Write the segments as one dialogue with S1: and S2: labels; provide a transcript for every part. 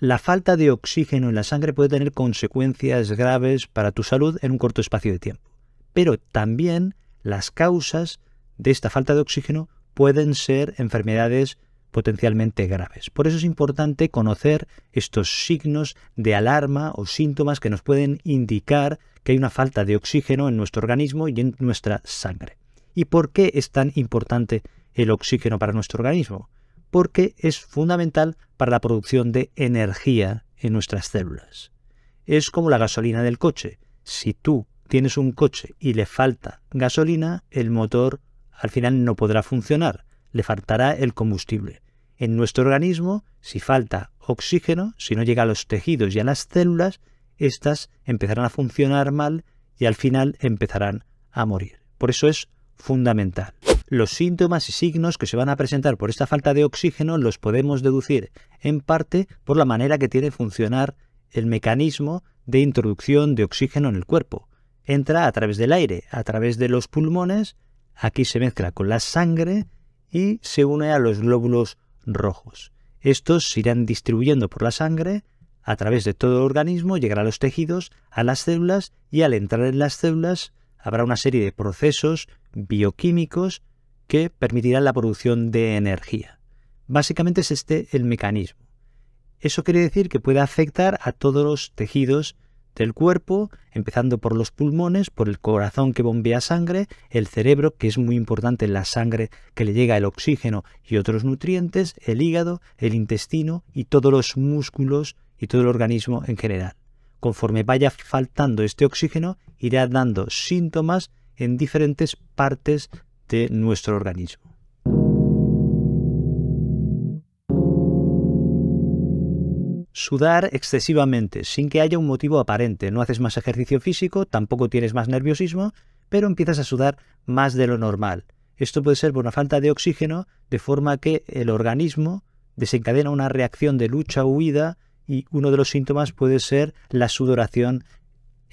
S1: la falta de oxígeno en la sangre puede tener consecuencias graves para tu salud en un corto espacio de tiempo. Pero también las causas de esta falta de oxígeno pueden ser enfermedades potencialmente graves. Por eso es importante conocer estos signos de alarma o síntomas que nos pueden indicar que hay una falta de oxígeno en nuestro organismo y en nuestra sangre. ¿Y por qué es tan importante el oxígeno para nuestro organismo? porque es fundamental para la producción de energía en nuestras células. Es como la gasolina del coche. Si tú tienes un coche y le falta gasolina, el motor al final no podrá funcionar, le faltará el combustible. En nuestro organismo, si falta oxígeno, si no llega a los tejidos y a las células, éstas empezarán a funcionar mal y al final empezarán a morir. Por eso es fundamental. Los síntomas y signos que se van a presentar por esta falta de oxígeno los podemos deducir en parte por la manera que tiene funcionar el mecanismo de introducción de oxígeno en el cuerpo. Entra a través del aire, a través de los pulmones, aquí se mezcla con la sangre y se une a los glóbulos rojos. Estos se irán distribuyendo por la sangre a través de todo el organismo, llegará a los tejidos, a las células y al entrar en las células habrá una serie de procesos bioquímicos que permitirá la producción de energía. Básicamente es este el mecanismo. Eso quiere decir que puede afectar a todos los tejidos del cuerpo, empezando por los pulmones, por el corazón que bombea sangre, el cerebro, que es muy importante en la sangre que le llega el oxígeno y otros nutrientes, el hígado, el intestino y todos los músculos y todo el organismo en general. Conforme vaya faltando este oxígeno, irá dando síntomas en diferentes partes de nuestro organismo. Sudar excesivamente, sin que haya un motivo aparente. No haces más ejercicio físico, tampoco tienes más nerviosismo, pero empiezas a sudar más de lo normal. Esto puede ser por una falta de oxígeno, de forma que el organismo desencadena una reacción de lucha-huida y uno de los síntomas puede ser la sudoración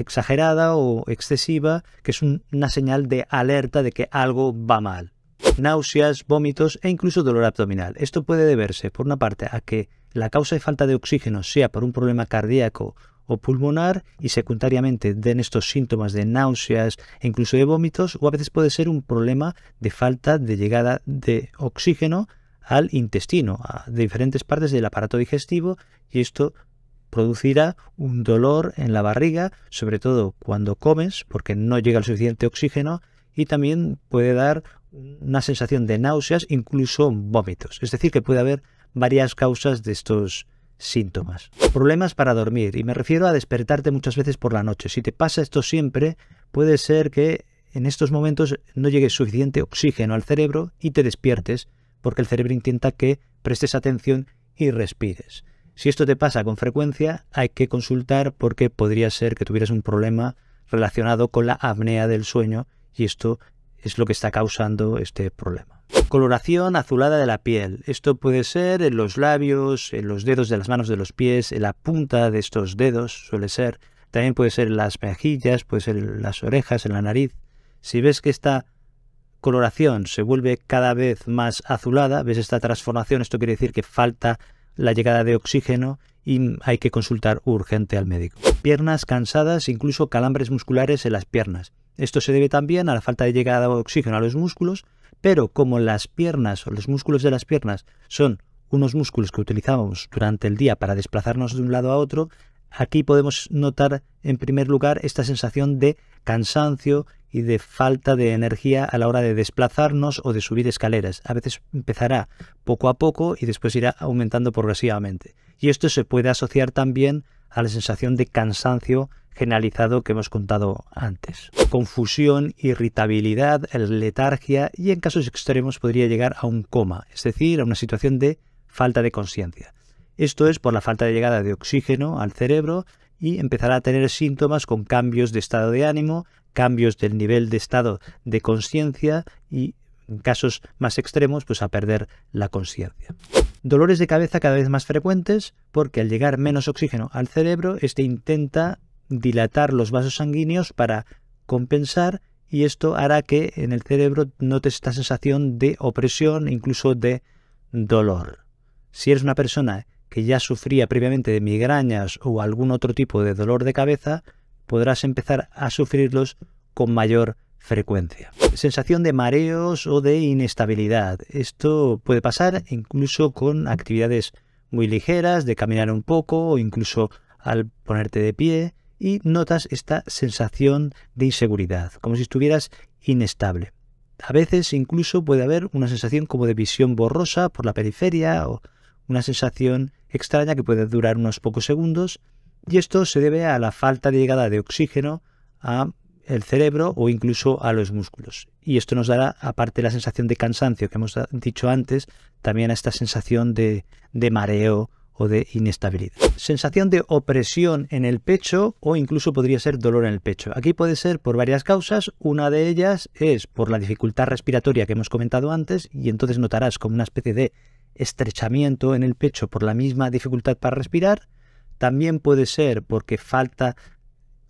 S1: exagerada o excesiva, que es una señal de alerta de que algo va mal. Náuseas, vómitos e incluso dolor abdominal. Esto puede deberse, por una parte, a que la causa de falta de oxígeno sea por un problema cardíaco o pulmonar y secundariamente den estos síntomas de náuseas e incluso de vómitos o a veces puede ser un problema de falta de llegada de oxígeno al intestino, a diferentes partes del aparato digestivo y esto producirá un dolor en la barriga, sobre todo cuando comes, porque no llega el suficiente oxígeno, y también puede dar una sensación de náuseas, incluso vómitos. Es decir, que puede haber varias causas de estos síntomas. Problemas para dormir, y me refiero a despertarte muchas veces por la noche. Si te pasa esto siempre, puede ser que en estos momentos no llegue suficiente oxígeno al cerebro y te despiertes, porque el cerebro intenta que prestes atención y respires. Si esto te pasa con frecuencia, hay que consultar porque podría ser que tuvieras un problema relacionado con la apnea del sueño y esto es lo que está causando este problema. Coloración azulada de la piel. Esto puede ser en los labios, en los dedos de las manos de los pies, en la punta de estos dedos suele ser. También puede ser en las mejillas, puede ser en las orejas, en la nariz. Si ves que esta coloración se vuelve cada vez más azulada, ves esta transformación, esto quiere decir que falta la llegada de oxígeno y hay que consultar urgente al médico. Piernas cansadas, incluso calambres musculares en las piernas. Esto se debe también a la falta de llegada de oxígeno a los músculos, pero como las piernas o los músculos de las piernas son unos músculos que utilizamos durante el día para desplazarnos de un lado a otro, aquí podemos notar en primer lugar esta sensación de cansancio y de falta de energía a la hora de desplazarnos o de subir escaleras. A veces empezará poco a poco y después irá aumentando progresivamente. Y esto se puede asociar también a la sensación de cansancio generalizado que hemos contado antes. Confusión, irritabilidad, letargia y en casos extremos podría llegar a un coma, es decir, a una situación de falta de conciencia. Esto es por la falta de llegada de oxígeno al cerebro y empezará a tener síntomas con cambios de estado de ánimo, cambios del nivel de estado de conciencia y en casos más extremos, pues a perder la conciencia. Dolores de cabeza cada vez más frecuentes porque al llegar menos oxígeno al cerebro, este intenta dilatar los vasos sanguíneos para compensar y esto hará que en el cerebro notes esta sensación de opresión, e incluso de dolor. Si eres una persona que ya sufría previamente de migrañas o algún otro tipo de dolor de cabeza, podrás empezar a sufrirlos con mayor frecuencia. Sensación de mareos o de inestabilidad. Esto puede pasar incluso con actividades muy ligeras, de caminar un poco o incluso al ponerte de pie y notas esta sensación de inseguridad, como si estuvieras inestable. A veces incluso puede haber una sensación como de visión borrosa por la periferia o una sensación extraña que puede durar unos pocos segundos y esto se debe a la falta de llegada de oxígeno a el cerebro o incluso a los músculos. Y esto nos dará, aparte de la sensación de cansancio que hemos dicho antes, también a esta sensación de mareo o de inestabilidad. Sensación de opresión en el pecho o incluso podría ser dolor en el pecho. Aquí puede ser por varias causas. Una de ellas es por la dificultad respiratoria que hemos comentado antes y entonces notarás como una especie de estrechamiento en el pecho por la misma dificultad para respirar. También puede ser porque falta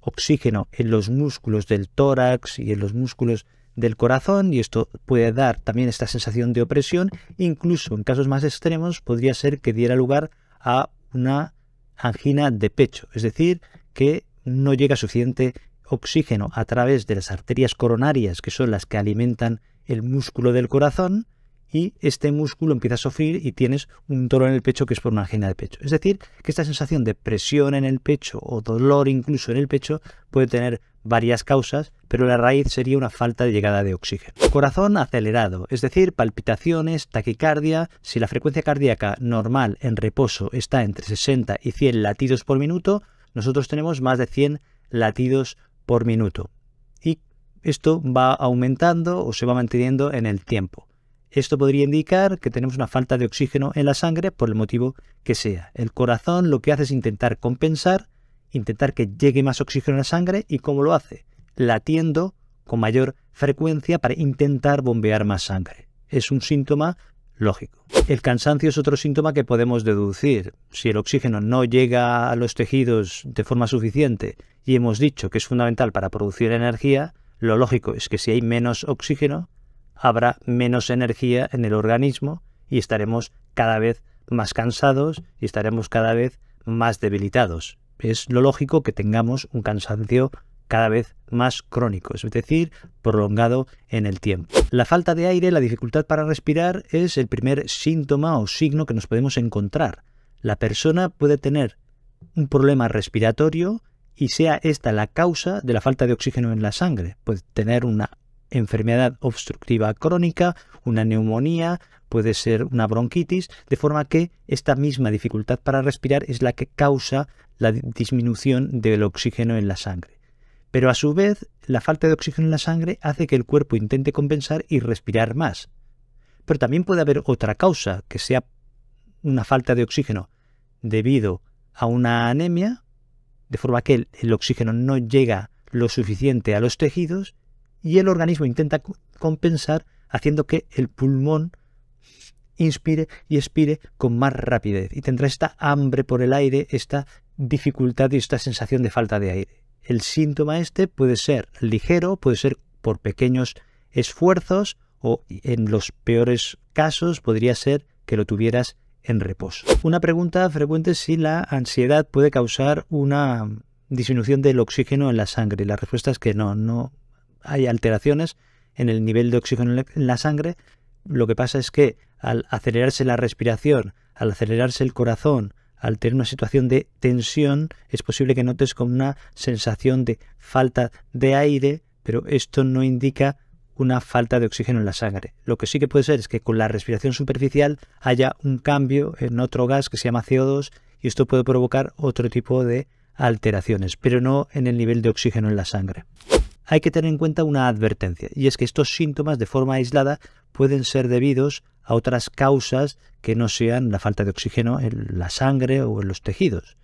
S1: oxígeno en los músculos del tórax y en los músculos del corazón y esto puede dar también esta sensación de opresión. Incluso en casos más extremos podría ser que diera lugar a una angina de pecho, es decir, que no llega suficiente oxígeno a través de las arterias coronarias, que son las que alimentan el músculo del corazón, y este músculo empieza a sufrir y tienes un dolor en el pecho que es por una angina de pecho. Es decir, que esta sensación de presión en el pecho o dolor incluso en el pecho puede tener varias causas, pero la raíz sería una falta de llegada de oxígeno. Corazón acelerado, es decir, palpitaciones, taquicardia. Si la frecuencia cardíaca normal en reposo está entre 60 y 100 latidos por minuto, nosotros tenemos más de 100 latidos por minuto. Y esto va aumentando o se va manteniendo en el tiempo. Esto podría indicar que tenemos una falta de oxígeno en la sangre por el motivo que sea. El corazón lo que hace es intentar compensar, intentar que llegue más oxígeno a la sangre y ¿cómo lo hace? Latiendo con mayor frecuencia para intentar bombear más sangre. Es un síntoma lógico. El cansancio es otro síntoma que podemos deducir. Si el oxígeno no llega a los tejidos de forma suficiente y hemos dicho que es fundamental para producir energía, lo lógico es que si hay menos oxígeno, habrá menos energía en el organismo y estaremos cada vez más cansados y estaremos cada vez más debilitados. Es lo lógico que tengamos un cansancio cada vez más crónico, es decir, prolongado en el tiempo. La falta de aire, la dificultad para respirar, es el primer síntoma o signo que nos podemos encontrar. La persona puede tener un problema respiratorio y sea esta la causa de la falta de oxígeno en la sangre. Puede tener una enfermedad obstructiva crónica, una neumonía, puede ser una bronquitis, de forma que esta misma dificultad para respirar es la que causa la disminución del oxígeno en la sangre. Pero a su vez, la falta de oxígeno en la sangre hace que el cuerpo intente compensar y respirar más. Pero también puede haber otra causa, que sea una falta de oxígeno debido a una anemia, de forma que el oxígeno no llega lo suficiente a los tejidos y el organismo intenta compensar haciendo que el pulmón inspire y expire con más rapidez y tendrá esta hambre por el aire, esta dificultad y esta sensación de falta de aire. El síntoma este puede ser ligero, puede ser por pequeños esfuerzos o en los peores casos podría ser que lo tuvieras en reposo. Una pregunta frecuente es si la ansiedad puede causar una disminución del oxígeno en la sangre. La respuesta es que no, no, hay alteraciones en el nivel de oxígeno en la sangre. Lo que pasa es que al acelerarse la respiración, al acelerarse el corazón, al tener una situación de tensión, es posible que notes como una sensación de falta de aire, pero esto no indica una falta de oxígeno en la sangre. Lo que sí que puede ser es que con la respiración superficial haya un cambio en otro gas que se llama CO2 y esto puede provocar otro tipo de alteraciones, pero no en el nivel de oxígeno en la sangre hay que tener en cuenta una advertencia, y es que estos síntomas de forma aislada pueden ser debidos a otras causas que no sean la falta de oxígeno en la sangre o en los tejidos.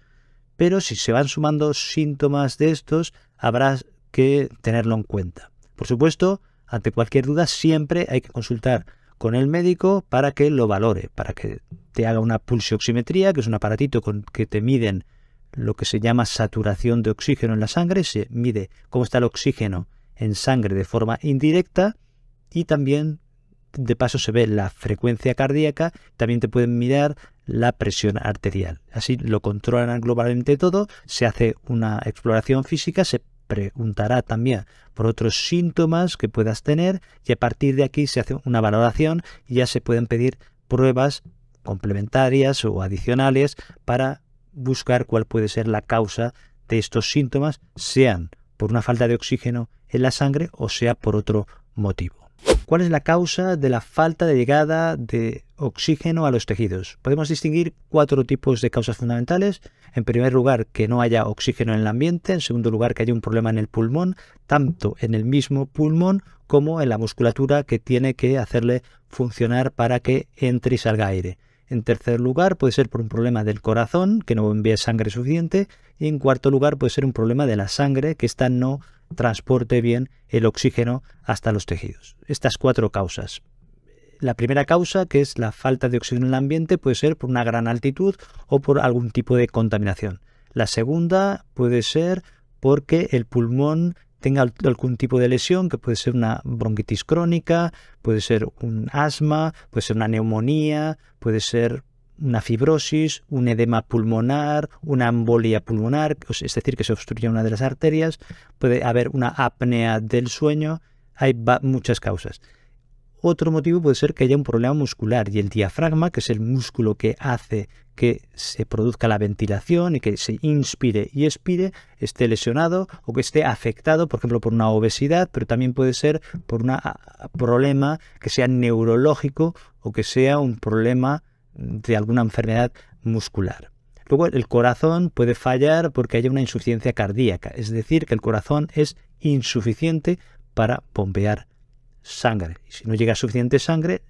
S1: Pero si se van sumando síntomas de estos, habrá que tenerlo en cuenta. Por supuesto, ante cualquier duda siempre hay que consultar con el médico para que lo valore, para que te haga una pulsioximetría, que es un aparatito con que te miden lo que se llama saturación de oxígeno en la sangre, se mide cómo está el oxígeno en sangre de forma indirecta y también de paso se ve la frecuencia cardíaca, también te pueden mirar la presión arterial. Así lo controlan globalmente todo, se hace una exploración física, se preguntará también por otros síntomas que puedas tener y a partir de aquí se hace una valoración y ya se pueden pedir pruebas complementarias o adicionales para buscar cuál puede ser la causa de estos síntomas, sean por una falta de oxígeno en la sangre o sea por otro motivo. ¿Cuál es la causa de la falta de llegada de oxígeno a los tejidos? Podemos distinguir cuatro tipos de causas fundamentales. En primer lugar, que no haya oxígeno en el ambiente. En segundo lugar, que haya un problema en el pulmón, tanto en el mismo pulmón como en la musculatura que tiene que hacerle funcionar para que entre y salga aire. En tercer lugar, puede ser por un problema del corazón, que no envía sangre suficiente. Y en cuarto lugar, puede ser un problema de la sangre, que ésta no transporte bien el oxígeno hasta los tejidos. Estas cuatro causas. La primera causa, que es la falta de oxígeno en el ambiente, puede ser por una gran altitud o por algún tipo de contaminación. La segunda puede ser porque el pulmón tenga algún tipo de lesión, que puede ser una bronquitis crónica, puede ser un asma, puede ser una neumonía, puede ser una fibrosis, un edema pulmonar, una embolia pulmonar, es decir, que se obstruye una de las arterias, puede haber una apnea del sueño, hay muchas causas. Otro motivo puede ser que haya un problema muscular y el diafragma, que es el músculo que hace que se produzca la ventilación y que se inspire y expire, esté lesionado o que esté afectado, por ejemplo, por una obesidad, pero también puede ser por un ah, problema que sea neurológico o que sea un problema de alguna enfermedad muscular. Luego el corazón puede fallar porque haya una insuficiencia cardíaca, es decir, que el corazón es insuficiente para pompear sangre. Y si no llega suficiente sangre,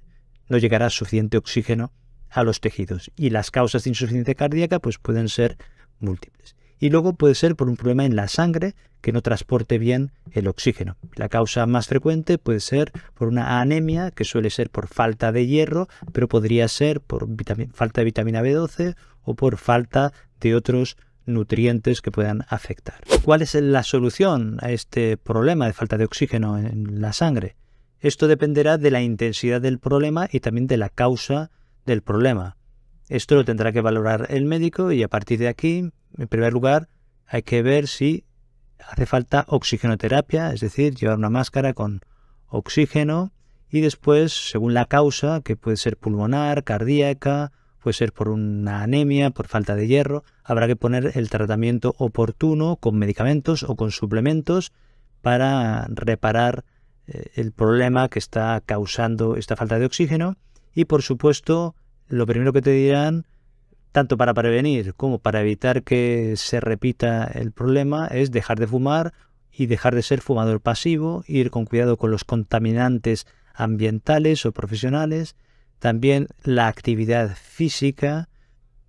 S1: no llegará suficiente oxígeno a los tejidos. Y las causas de insuficiencia cardíaca pues, pueden ser múltiples. Y luego puede ser por un problema en la sangre que no transporte bien el oxígeno. La causa más frecuente puede ser por una anemia, que suele ser por falta de hierro, pero podría ser por falta de vitamina B12 o por falta de otros nutrientes que puedan afectar. ¿Cuál es la solución a este problema de falta de oxígeno en la sangre? Esto dependerá de la intensidad del problema y también de la causa del problema. Esto lo tendrá que valorar el médico y a partir de aquí, en primer lugar, hay que ver si hace falta oxigenoterapia, es decir, llevar una máscara con oxígeno y después, según la causa, que puede ser pulmonar, cardíaca, puede ser por una anemia, por falta de hierro, habrá que poner el tratamiento oportuno con medicamentos o con suplementos para reparar eh, el problema que está causando esta falta de oxígeno y por supuesto, lo primero que te dirán, tanto para prevenir como para evitar que se repita el problema, es dejar de fumar y dejar de ser fumador pasivo, ir con cuidado con los contaminantes ambientales o profesionales, también la actividad física,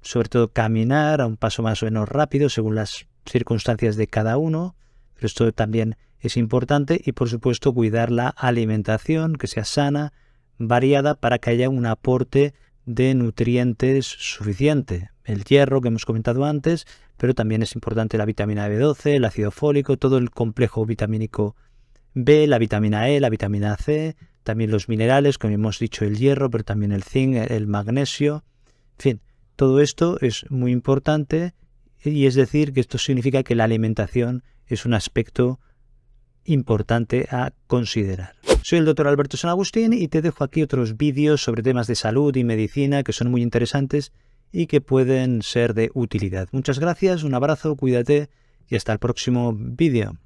S1: sobre todo caminar a un paso más o menos rápido según las circunstancias de cada uno, pero esto también es importante y por supuesto cuidar la alimentación que sea sana, variada para que haya un aporte de nutrientes suficiente. El hierro que hemos comentado antes, pero también es importante la vitamina B12, el ácido fólico, todo el complejo vitamínico B, la vitamina E, la vitamina C, también los minerales, como hemos dicho, el hierro, pero también el zinc, el magnesio. En fin, todo esto es muy importante y es decir que esto significa que la alimentación es un aspecto importante a considerar. Soy el doctor Alberto San Agustín y te dejo aquí otros vídeos sobre temas de salud y medicina que son muy interesantes y que pueden ser de utilidad. Muchas gracias, un abrazo, cuídate y hasta el próximo vídeo.